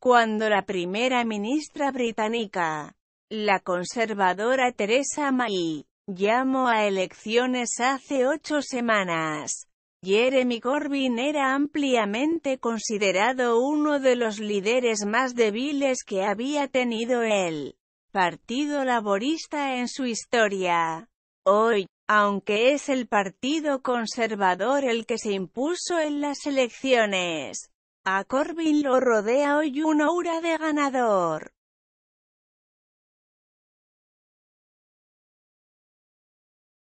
cuando la primera ministra británica, la conservadora Theresa May, llamó a elecciones hace ocho semanas. Jeremy Corbyn era ampliamente considerado uno de los líderes más débiles que había tenido el Partido Laborista en su historia. Hoy, aunque es el Partido Conservador el que se impuso en las elecciones, a Corbin lo rodea hoy un aura de ganador.